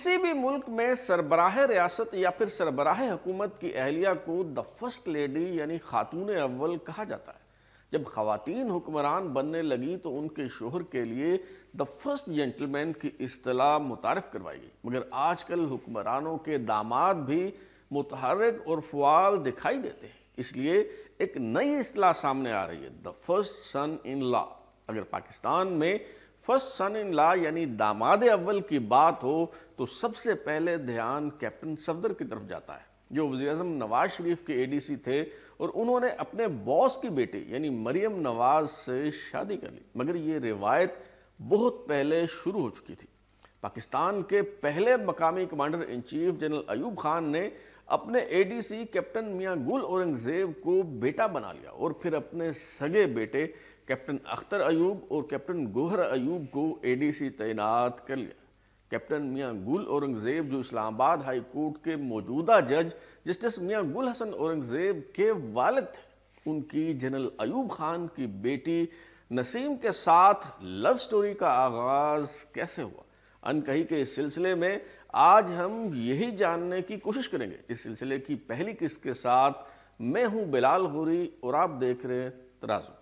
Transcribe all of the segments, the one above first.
किसी भी मुल्क में सरबराह रियासत या फिर सरबराह हुकूमत की अहलिया को द फर्स्ट लेडी यानी खातून अव्वल कहा जाता है जब खातन हुक्मरान बनने लगी तो उनके शोहर के लिए द फर्स्ट जेंटलमैन की असलाह मुतारफ़ करवाई गई मगर आजकल हुक्मरानों के दामाद भी मुतहरक और फ़ुआल दिखाई देते हैं इसलिए एक नई असलाह सामने आ रही है the first son in law अगर पाकिस्तान में फर्स्ट सन इन ला यानी दामाद अव्वल की बात हो तो सबसे पहले ध्यान कैप्टन सफदर की तरफ जाता है जो वजी अजम नवाज शरीफ के एडीसी थे और उन्होंने अपने बॉस की बेटी यानी मरियम नवाज से शादी कर ली मगर ये रिवायत बहुत पहले शुरू हो चुकी थी पाकिस्तान के पहले मकामी commander in chief general Ayub Khan ने अपने एडीसी कैप्टन मियाँ गुल औरंगजेब को बेटा बना लिया और फिर अपने सगे बेटे कैप्टन अख्तर अयूब और कैप्टन गोहर अयूब को एडीसी तैनात कर लिया कैप्टन मियाँ गुल औरंगजेब जो इस्लामाबाद हाई कोर्ट के मौजूदा जज जस्टिस मियाँ गुल हसन औरंगजेब के वालद थे उनकी जनरल अयूब खान की बेटी नसीम के साथ लव स्टोरी का आगाज़ कैसे हुआ अनकही के इस सिलसिले में आज हम यही जानने की कोशिश करेंगे इस सिलसिले की पहली किस्त के साथ मैं हूं बिलाल गोरी और आप देख रहे हैं तराजू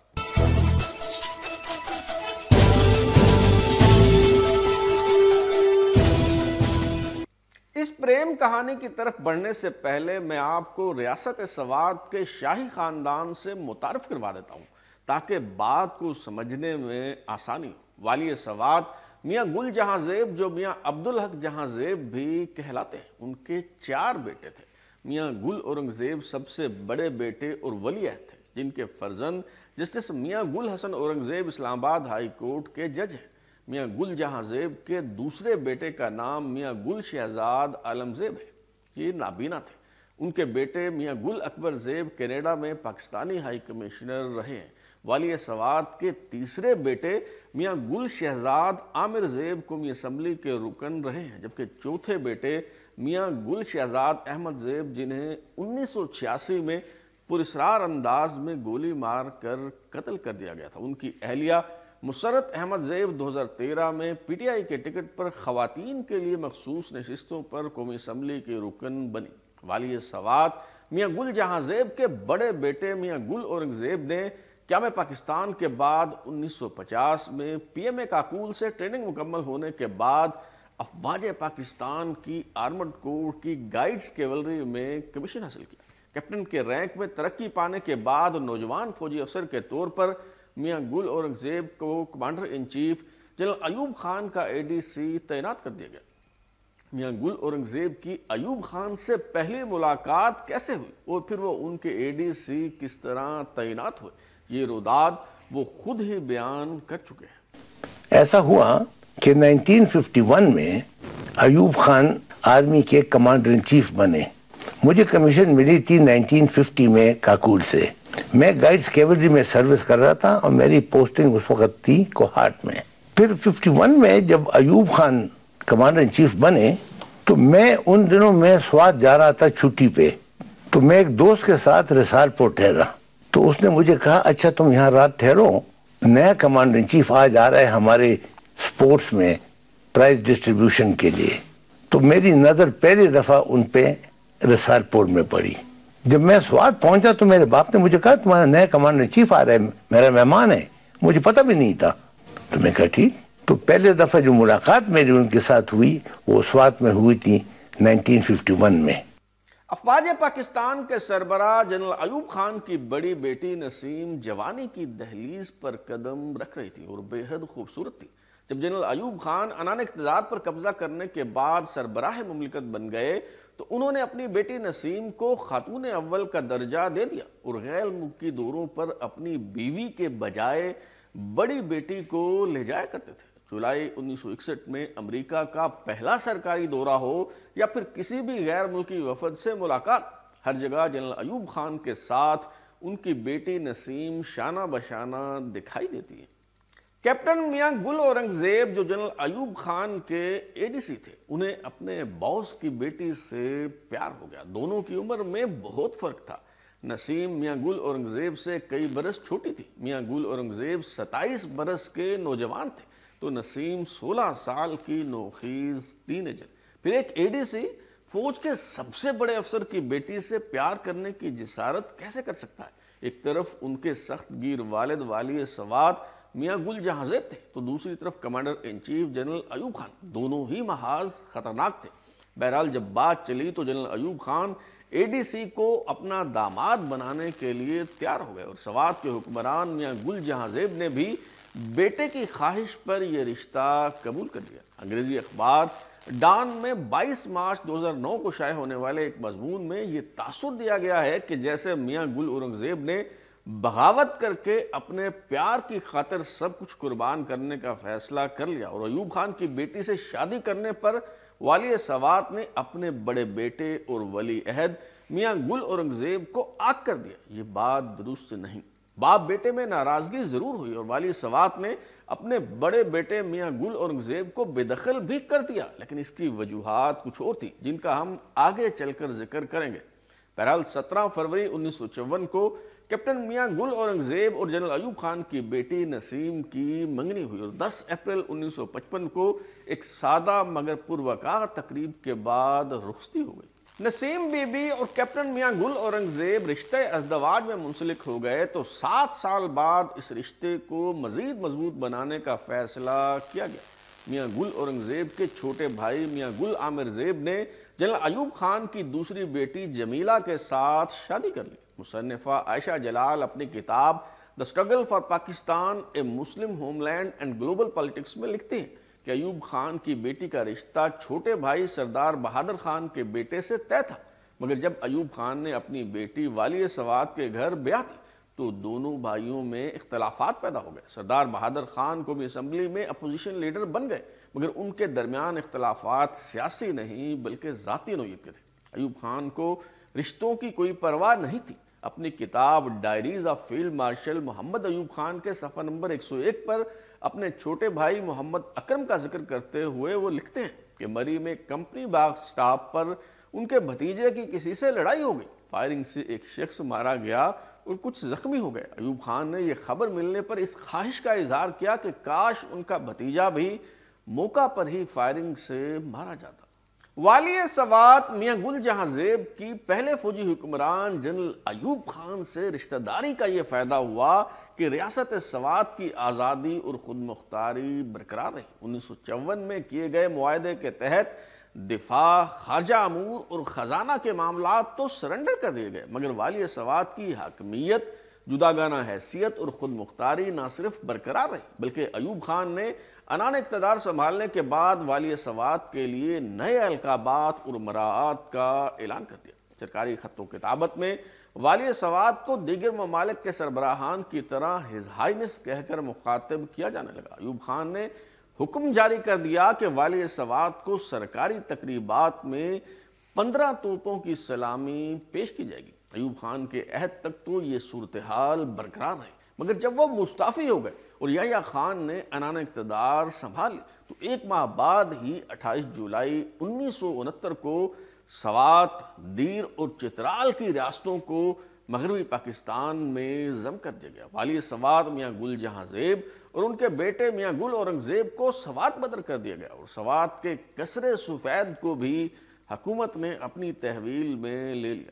इस प्रेम कहानी की तरफ बढ़ने से पहले मैं आपको रियासत सवाद के शाही खानदान से मुतारफ करवा देता हूं ताकि बात को समझने में आसानी वाली सवाद मियाँ गुल जहाँ जेब जो मियाँ अब्दुल हक जहाँ जेब भी कहलाते हैं उनके चार बेटे थे मियाँ गुल औरंगज़ेब सबसे बड़े बेटे और वलिया थे जिनके फर्जंद justice Mian Gul Hasan Aurangzeb Islamabad high court के जज हैं मियाँ गुल जहाँजेब के दूसरे बेटे का नाम मियाँ गुल शहजाद आलमजेब है ये नाबीना थे उनके बेटे मियाँ गुल अकबर जेब कनाडा में पाकिस्तानी हाई कमिश्नर रहे हैं वाली सवाद के तीसरे बेटे मियाँ गुल शहजाद आमिर जेब कौमी असम्बली के रुकन रहे हैं जबकि चौथे बेटे मियाँ गुल शहजाद अहमद जेब जिन्हें उन्नीस सौ छियासी में पुरसरार अंदाज में गोली मार कर कत्ल कर दिया गया था उनकी अहलिया मुसरत अहमद जैब 2013 में पी टी आई के टिकट पर ख़वातीन के लिए मखसूस नशस्तों पर कौमी असम्बली की रुकन बनी वाली सवात मियाँ गुल जहाँ जेब के बड़े बेटे मियाँ गुल औरंगजेब ने क्या मैं पाकिस्तान के बाद 1950 में पीएमए काकूल से ट्रेनिंग मुकम्मल होने के बाद अफवाज पाकिस्तान की आर्मड कोर की गाइड्स केवलरी में कमीशन हासिल किया कैप्टन के रैंक में तरक्की पाने के बाद नौजवान फौजी अफसर के तौर पर मियां गुल औरंगजेब को commander in chief general Ayub Khan का एडीसी तैनात कर दिया गया मियां गुल औरंगजेब की अयूब खान से पहली मुलाकात कैसे हुई और फिर वो उनके एडीसी किस तरह तैनात हुए ये रुदाद वो खुद ही बयान कर चुके हैं ऐसा हुआ कि 1951 में अयूब खान आर्मी के कमांडर इन चीफ बने मुझे कमीशन मिली थी 1950 में काकुल से मैं गाइड्स कैवलरी में सर्विस कर रहा था और मेरी पोस्टिंग उस वक्त थी कोहाट में फिर 51 में जब Ayub Khan commander in chief बने तो मैं उन दिनों में स्वाद जा रहा था छुट्टी पे तो मैं एक दोस्त के साथ रिसालपुर ठहरा तो उसने मुझे कहा अच्छा तुम यहाँ रात ठहरो नया कमांडर इन चीफ आज आ रहा है हमारे स्पोर्ट्स में प्राइज डिस्ट्रीब्यूशन के लिए तो मेरी नज़र पहली दफ़ा उन पर रसारपुर में पड़ी जब मैं स्वाद पहुंचा तो मेरे बाप ने मुझे कहा तुम्हारा नया कमांडर चीफ आ रहा है मेरा मेहमान है मुझे पता भी नहीं था तो मैं कहा ठीक तो पहले दफ़ा जो मुलाकात मेरी उनके साथ हुई वो स्वात में हुई थी 1951 में अफवाज पाकिस्तान के सरबरा जनरल अयूब खान की बड़ी बेटी नसीम जवानी की दहलीज पर कदम रख रही थी और बेहद खूबसूरत थी जब जनरल अयूब खान अनान इकतदार पर कब्जा करने के बाद सरबराह ममलिकत बन गए तो उन्होंने अपनी बेटी नसीम को खातून अव्वल का दर्जा दे दिया और गैर मुल्की दौरों पर अपनी बीवी के बजाय बड़ी बेटी को ले जाया करते थे जुलाई 1961 में अमेरिका का पहला सरकारी दौरा हो या फिर किसी भी गैर मुल्की वफद से मुलाकात हर जगह जनरल अयूब खान के साथ उनकी बेटी नसीम शाना बशाना दिखाई देती है कैप्टन मियाँ गुल औरंगजेब जो जनरल अयूब खान के एडीसी थे उन्हें अपने बॉस की बेटी से प्यार हो गया दोनों की उम्र में बहुत फर्क था नसीम मियाँ गुल औरंगजेब से कई बरस छोटी थी मियाँ गुल औरंगजेब 27 बरस के नौजवान थे तो नसीम 16 साल की नोखीज टीनेजर फिर एक एडीसी फौज के सबसे बड़े अफसर की बेटी से प्यार करने की जिसारत कैसे कर सकता है एक तरफ उनके सख्त गिर वालद वाली सवाद मियाँ गुल जहाजेब थे तो दूसरी तरफ commander in chief general Ayub Khan दोनों ही महाज खतरनाक थे बहरहाल जब बात चली तो जनरल अयूब खान एडीसी को अपना दामाद बनाने के लिए तैयार हो गए और सवाद के हुक्मरान मियाँ गुल जहाजेब ने भी बेटे की ख्वाहिश पर यह रिश्ता कबूल कर लिया अंग्रेजी अखबार डान में 22 मार्च 2009 को शाये होने वाले एक मजमून में यह तासुर दिया गया है कि जैसे मियाँ गुल औरंगजेब ने बगावत करके अपने प्यार की खातिर सब कुछ कुर्बान करने का फैसला कर लिया और अयूब खान की बेटी से शादी करने पर वाली सवात ने अपने बड़े बेटे और वली अहद मियां गुल औरंगजेब को आग कर दिया ये बात दुरुस्त नहीं बाप बेटे में नाराज़गी ज़रूर हुई और वाली सवात ने अपने बड़े बेटे मियाँ गुल औरंगजेब को बेदखल भी कर दिया लेकिन इसकी वजूहत कुछ और थी जिनका हम आगे चलकर जिक्र करेंगे बहरहाल सत्रह फरवरी उन्नीस सौ चौवन को कैप्टन मियाँ गुल औरंगजेब और जनरल अयूब खान की बेटी नसीम की मंगनी हुई और 10 अप्रैल 1955 को एक सादा मगर पुरवकार तकरीब के बाद रुखती हो गई नसीम बीबी और कैप्टन मियाँ गुल औरंगज़ेब रिश्ते अजदवाज में मुंसलिक हो गए तो सात साल बाद इस रिश्ते को मज़ीद मजबूत बनाने का फ़ैसला किया गया मियाँ गुल औरंगज़ेब के छोटे भाई मियाँ गुल आमिर जेब ने जनरल अयूब खान की दूसरी बेटी जमीला के साथ शादी कर ली मुसनफ़ा आयशा जलाल अपनी किताब the struggle for Pakistan a Muslim homeland and global politics में लिखती हैं कि अयूब खान की बेटी का रिश्ता छोटे भाई सरदार बहादुर खान के बेटे से तय था मगर जब अयूब खान ने अपनी बेटी वाली सवाद के घर ब्याह दी तो दोनों भाइयों में इख्तलाफात पैदा हो गए सरदार बहादुर खान को भी असम्बली में अपोजिशन लीडर बन गए मगर उनके दरमियान इख्तलाफात सियासी नहीं बल्कि ज़ाती नोयत के थे अयूब खान को रिश्तों की कोई परवाह नहीं थी अपनी किताब diaries of field marshal Mohammad Ayub Khan के सफर नंबर 101 पर अपने छोटे भाई मोहम्मद अकरम का जिक्र करते हुए वो लिखते हैं कि मरी में कंपनी बाग स्टाफ पर उनके भतीजे की किसी से लड़ाई हो गई फायरिंग से एक शख्स मारा गया और कुछ ज़ख्मी हो गए अयूब खान ने यह खबर मिलने पर इस ख्वाहिश का इजहार किया कि काश उनका भतीजा भी मौका पर ही फायरिंग से मारा जाता वाली सवात मियाँ गुल जेब की पहले फौजी हुक्मरान जनरल अयूब खान से रिश्तेदारी का ये फ़ायदा हुआ कि रियासत सवात की आज़ादी और ख़ुद मुख्तारी बरकरार रही उन्नीस सौ चौवन में किए गए माहे के तहत दिफा खारजा अमूर और ख़जाना के मामला तो सरेंडर कर दिए गए मगर वाली सवात की हकमियत जुदागाना हैसियत और ख़ुद मुख्तारी ना सिर्फ बरकरार रही बल्कि अयूब खान ने अनान इकतदार संभालने के बाद वाली सवाद के लिए नए अलकाबात और मराहत का ऐलान कर दिया सरकारी खतों किताबत में वाली सवाद को दीगर ममालिक के सरबराहान की तरह हिजहाइनस कहकर मुखातब किया जाने लगा अयूब खान ने हुक्म जारी कर दिया कि वाली सवाद को सरकारी तकरीबा में पंद्रह तोपों की सलामी पेश की जाएगी अयूब खान के अहद तक तो ये सूरत हाल बरकरार रही मगर जब वो मुस्ताफ़ी हो गए और या ख़ान ने अनान इकतदार संभाल तो एक माह बाद ही अट्ठाईस जुलाई उन्नीस सौ उनहत्तर को सवात दीर और चित्राल की रियासतों को मगरबी पाकिस्तान में जम कर दिया गया वाली सवात मियाँ गुल जहाँजेब और उनके बेटे मियाँ गुल औरंगज़ेब को सवात बदर कर दिया गया और सवात के कसरे सफ़ैद को भी हकूमत ने अपनी तहवील में ले लिया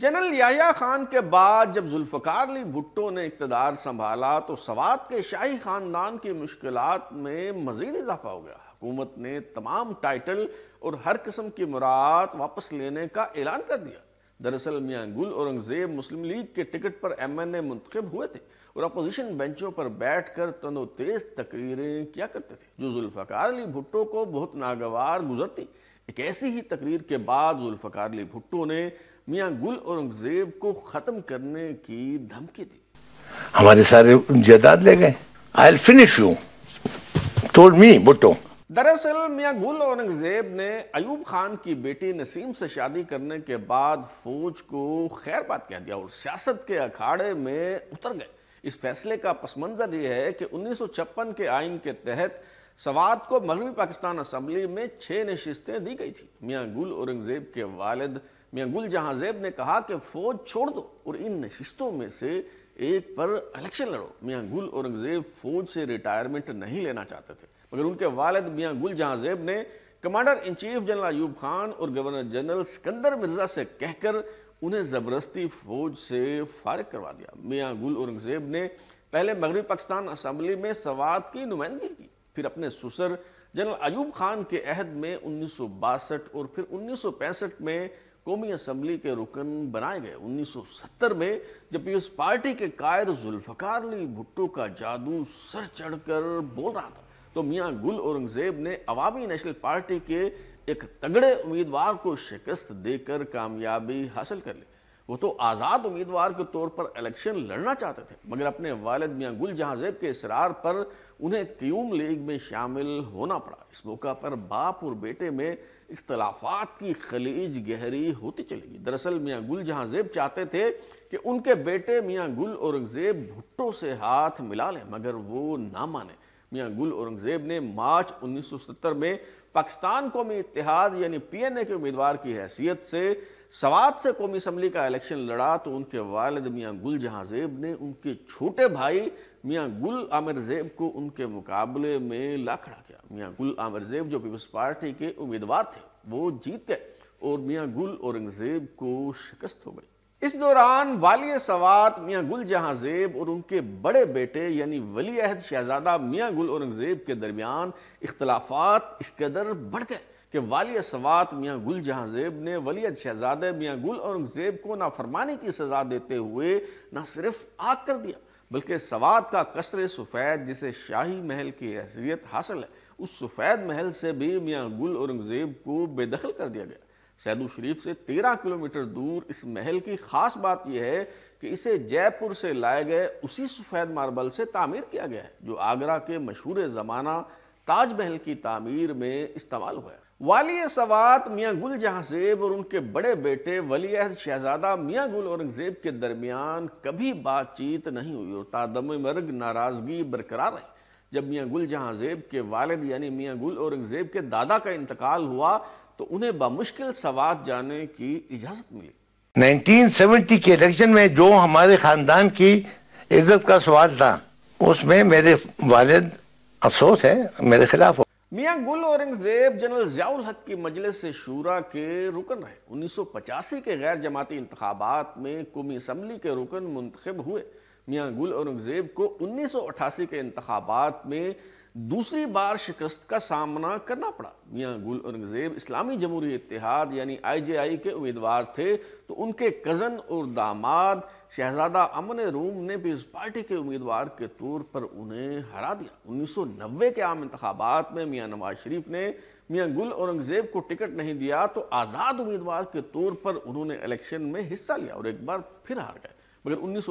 जनरल याया खान के बाद जब जुल्फ़कार अली भुट्टो ने इकतदार संभाला तो सवात के शाही ख़ानदान की मुश्किल में मज़ीद इजाफा हो गया हुकूमत ने तमाम टाइटल और हर किस्म की मुराद वापस लेने का ऐलान कर दिया दरअसल मियाँ गुल औरंगज़ेब मुस्लिम लीग के टिकट पर एम एन ए मुंतब हुए थे और अपोजिशन बेंचों पर बैठ कर तनो तेज तकरीरें किया करते थे जो जुल्फ़कार अली भुट्टो को बहुत नागवार गुजरती एक ऐसी ही तकरीर के बाद जुल्फ़कार अली भुट्टो ने मियां गुल औरंगजेब को ख़त्म करने की धमकी दी हमारे सारे जायदाद ले गए I finish you told me Bhutto दरअसल मियां गुल औरंगजेब ने अयूब खान की बेटी नसीम से शादी करने के बाद फौज को खैर बात कह दिया और सियासत के अखाड़े में उतर गए इस फैसले का पस मंज़र यह है कि उन्नीस सौ छप्पन के आइन के तहत सवाद को मगरबी पाकिस्तान असम्बली में छह नशस्तें दी गई थी मियां गुल औरंगजेब के वालिद मियाँ गुल जहाँ जैब ने कहा कि फौज छोड़ दो और इन नशस्तों में से एक पर इलेक्शन लड़ो मियाँ गुल औरंगजेब फौज से रिटायरमेंट नहीं लेना चाहते थे मगर उनके वालद मियाँ गुल जहाँ जैब ने commander in chief general Ayub Khan और गवर्नर जनरल सिकंदर मिर्जा से कहकर उन्हें ज़बरदस्ती फौज से फारग करवा दिया मियाँ गुल औरंगजेब ने पहले मगरबी पाकिस्तान असम्बली में सवाब की नुमाइंदगी की फिर अपने सुसर जनरल अयूब खान के अहद में उन्नीस सौ बासठ और फिर उन्नीस सौ पैंसठ में कौमी असम्बली के रुकन बनाए गए 1970 में जब पीपल्स पार्टी के कायर जुल्फ़कार अली भुट्टो का जादू सर चढ़कर बोल रहा था तो मियाँ गुल औरंगज़ेब ने अवामी नेशनल पार्टी के एक तगड़े उम्मीदवार को शिकस्त देकर कामयाबी हासिल कर ली वो तो आज़ाद उम्मीदवार के तौर पर इलेक्शन लड़ना चाहते थे मगर अपने वालद मियाँ गुल जहाँजेब के इसरार पर उन्हें क्यूम लीग में शामिल होना पड़ा इस मौका पर बाप और बेटे में इख्तलाफात की खलीज गहरी होती चली गई दरअसल मियाँ गुल जहाँ जेब चाहते थे कि उनके बेटे मियाँ गुल औरंगज़ेब भुट्टो से हाथ मिला लें मगर वो ना माने मियाँ गुल औरंगज़ेब ने मार्च उन्नीस सौ सत्तर में पाकिस्तान कौमी इतिहाद यानी पी एन ए के उम्मीदवार की हैसियत से सवात से कौमी असम्बली का इलेक्शन लड़ा तो उनके वालद मियाँ गुल जेब ने उनके छोटे भाई मियाँ गुल आमिर जेब को उनके मुकाबले में ला खड़ा किया मियाँ गुल आमिर जेब जो पीपल्स पार्टी के उम्मीदवार थे वो जीत गए और मियाँ गुल औरंगजेब को शिकस्त हो गई इस दौरान वाली सवात मियाँ गुल जेब और उनके बड़े बेटे यानी वली अहद शहजादा मियाँ गुल औरंगजेब के दरमियान इख्तलाफात इस कदर बढ़ गए कि वाली सवात मियाँ गुल जेब ने वली शहजादे मियाँ गुल औरंगज़ेब को को नाफरमानी की सज़ा देते हुए ना सिर्फ आग कर दिया बल्कि सवात का कसर सफ़ैद जिसे शाही महल की हैसियत हासिल है उस सफ़ैद महल से भी मियाँ गुल औरंगज़ेब को बेदखल कर दिया गया सैदू शरीफ से तेरह किलोमीटर दूर इस महल की ख़ास बात यह है कि इसे जयपुर से लाए गए उसी सफ़ैद मार्बल से तामीर किया गया है जो आगरा के मशहूर ज़माना ताजमहल की तामीर में इस्तेमाल हुआ है वाली सवात मियाँ गुल जहाँजेब और उनके बड़े बेटे वली अहद शहजादा मियाँ गुल औरंगजेब के दरमियान कभी बातचीत नहीं हुई और तादम मर्ग नाराज़गी बरकरार रही जब मियाँ गुल जहाँजेब के वालद यानी मियाँ गुल औरंगजेब के दादा का इंतकाल हुआ तो उन्हें बामुश्किल सवात जाने की इजाज़त मिली 1970 के इलेक्शन में जो हमारे ख़ानदान की इज्जत का सवाल था उसमें मेरे वालिद अफसोस है मेरे खिलाफ मियाँ गुल औरंगजेब जनरल जयाउल हक की मजलिस शूरा के रुकन रहे उन्नीस सौ पचासी के गैर जमाती इंतबात में कौमी इसम्बली के रुकन मुंतखब हुए मियाँ गुल औरंगज़ेब को उन्नीस सौ अट्ठासी के इंतबात में दूसरी बार शिकस्त का सामना करना पड़ा मियाँ गुल औरंगज़ेब इस्लामी जमहूरी इतिहाद यानी आई जे आई के उम्मीदवार थे तो उनके कज़न और दामाद शहजादा अमन रूम ने इस पार्टी के उम्मीदवार के तौर पर उन्हें हरा दिया उन्नीस सौ नब्बे के आम इंतबात में मियाँ नवाज शरीफ ने मियाँ गुल औरंगज़ेब को टिकट नहीं दिया तो आज़ाद उम्मीदवार के तौर पर उन्होंने इलेक्शन में हिस्सा लिया और एक बार फिर हार गए मगर उन्नीस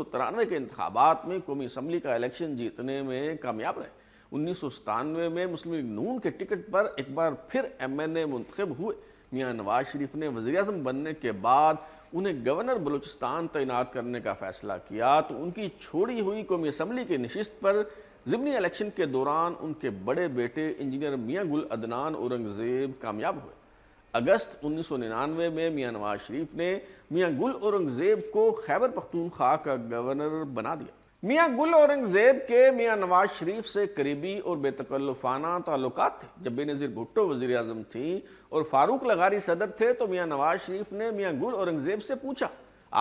के इंतबात में कौमी असम्बली का इलेक्शन जीतने में कामयाब रहे उन्नीस में मुस्लिम लीग नून के टिकट पर एक बार फिर एम एन ए मुंतब हुए मियाँ नवाज शरीफ ने वजी अजम बनने के बाद उन्हें गवर्नर बलूचिस्तान तैनात करने का फैसला किया तो उनकी छोड़ी हुई कौमी असम्बली की नशस्त पर ज़मनी इलेक्शन के दौरान उनके बड़े बेटे इंजीनियर मियाँ गुल अदनान औरंगज़ेब कामयाब हुए अगस्त 1999 में मियाँ नवाज शरीफ ने मियाँ गुल औरंगज़ेब को खैबर पख्तूनख्वा का गवर्नर बना दिया मियाँ गुल औरंगज़ेब के मियाँ नवाज शरीफ से करीबी और बेतकल्लुफाना ताल्लुक थे जब बेनज़ीर भुट्टो वजी अजम थी और फारूक लगारी सदर थे तो मियाँ नवाज शरीफ ने मियाँ गुल औरंगज़ेब से पूछा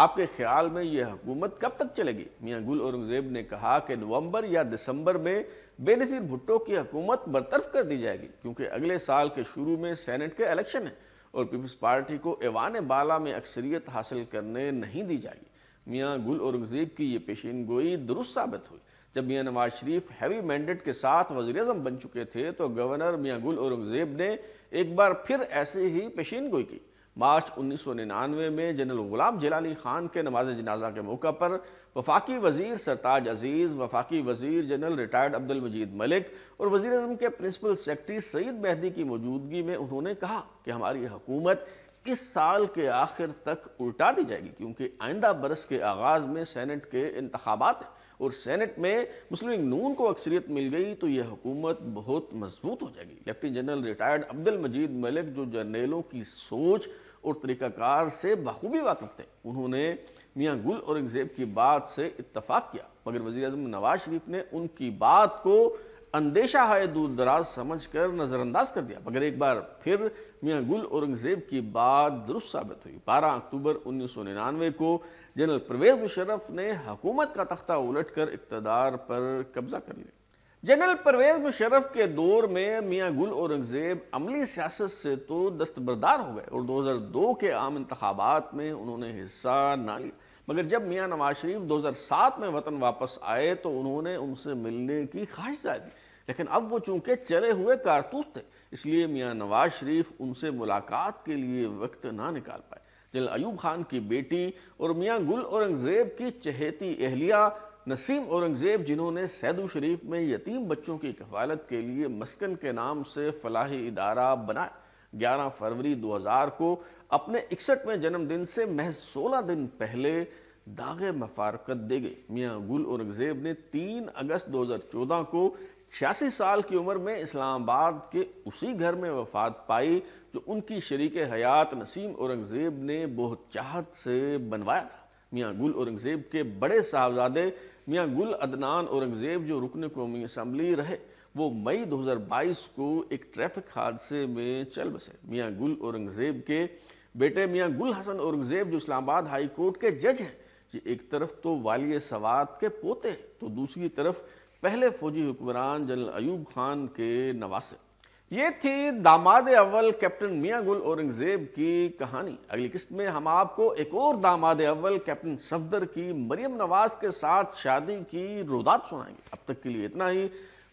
आपके ख्याल में यह हुकूमत कब तक चलेगी मियाँ गुल औरंगज़ेब ने कहा कि नवंबर या दिसंबर में बेनज़ीर भुट्टो की हुकूमत बरतरफ कर दी जाएगी क्योंकि अगले साल के शुरू में सेनेट के इलेक्शन हैं और पीपल्स पार्टी को एवान बाला में अक्सरियत हासिल करने नहीं दी जाएगी मियाँ गुल औरंगज़ेब की ये पेशीन गोई दुरुस्त साबित हुई जब मियाँ नवाज शरीफ हैवी मैंडेट के साथ वजी अजम बन चुके थे तो गवर्नर मियाँ गुल औरंगज़ेब ने एक बार फिर ऐसे ही पेशीन गोई की मार्च उन्नीस सौ निन्यानवे में जनरल गुलाम जलाली खान के नमाज जनाजा के मौका पर वफाकी वजीर सरताज अजीज़ वफाकी वजीर जनरल रिटायर्ड अब्दुल मजीद मलिक और वजी अजम के प्रिंसिपल सेक्रेटरी सईद मेहदी की मौजूदगी में उन्होंने कहा कि हमारी हकूमत इस साल के आखिर तक उल्टा दी जाएगी क्योंकि आइंदा बरस के आगाज़ में सैनट के इंतबात और सैनट में मुस्लिम लीग नून को अक्सरियत मिल गई तो यह हुकूमत बहुत मजबूत हो जाएगी lieutenant general retired Abdul Majeed Malik जो जर्नेलों की सोच और तरीक़ाकार से बखूबी वाकफ़ थे उन्होंने मियाँ गुल औरंगज़ेब की बात से इतफ़ाक़ किया मगर वजी अजम नवाज शरीफ ने उनकी बात को अंदेशा है दूर दराज समझ कर नज़रअंदाज कर दिया मगर एक बार फिर मियाँ गुल औरंगज़ेब की बात दुरुस्त साबित हुई बारह अक्टूबर उन्नीस सौ निन्यानवे को जनरल परवेज मुशरफ ने हकूमत का तख्ता उलट कर इकतदार पर कब्ज़ा कर लिया जनरल परवेज मुशरफ के दौर में मियाँ गुल औरंगज़ेब अमली सियासत से तो दस्तबरदार हो गए और 2002 के आम इंतबात में उन्होंने हिस्सा ना लिया मगर जब मियाँ नवाज शरीफ 2007 में वतन वापस आए तो उन्होंने उनसे मिलने की ख्वाहिश जाहिर की लेकिन अब वो चूंकि चले हुए कारतूस थे इसलिए मियाँ नवाज शरीफ उनसे मुलाकात के लिए वक्त ना निकाल पाए जनरल अयूब खान की बेटी और मियाँ गुल औरंगज़ेब की चहेती अहलिया नसीम औरंगज़ेब जिन्होंने सैदू शरीफ में यतीम बच्चों की कफालत के लिए मस्कन के नाम से फलाही इदारा बनाया ग्यारह फरवरी दो हज़ार को अपने इकसठवें जन्मदिन से महज सोलह दिन पहले दागे मफारकत दे गई मियाँ गुल औरंगज़ेब ने तीन अगस्त दो हज़ार चौदह को छियासी साल की उम्र में इस्लामाबाद के उसी घर में वफात पाई जो उनकी शरीक हयात नसीम औरंगज़ेब ने बहुत चाहत से बनवाया था मियाँ गुल औरंगज़ेब के बड़े साहबजादे मियाँ गुल अदनान औरंगज़ेब जो रुकन कौमी असम्बली रहे वो मई 2022 को एक ट्रैफिक हादसे में चल बसे मियाँ गुल औरंगज़ेब के बेटे मियाँ गुल हसन औरंगज़ेब जो इस्लामाबाद हाई कोर्ट के जज हैं ये एक तरफ तो वाली सवात के पोते तो दूसरी तरफ पहले फौजी हुक्मरान जनरल अयूब खान के नवासे ये थी दामाद अव्वल कैप्टन मियाँ गुल औरंगजेब की कहानी अगली किस्त में हम आपको एक और दामाद अव्वल कैप्टन सफदर की मरियम नवाज के साथ शादी की रोदात सुनाएंगे अब तक के लिए इतना ही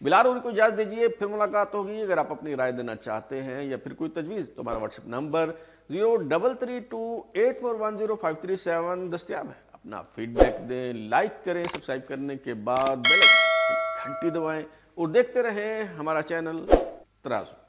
बिलार को इजाज़त दीजिए फिर मुलाकात होगी अगर आप अपनी राय देना चाहते हैं या फिर कोई तजवीज़ तो हमारा WhatsApp number zero double three two eight four one zero five three seven दस्तियाब है अपना फीडबैक दें लाइक करें सब्सक्राइब करने के बाद बेल घंटी दबाएं और देखते रहें हमारा चैनल prazo.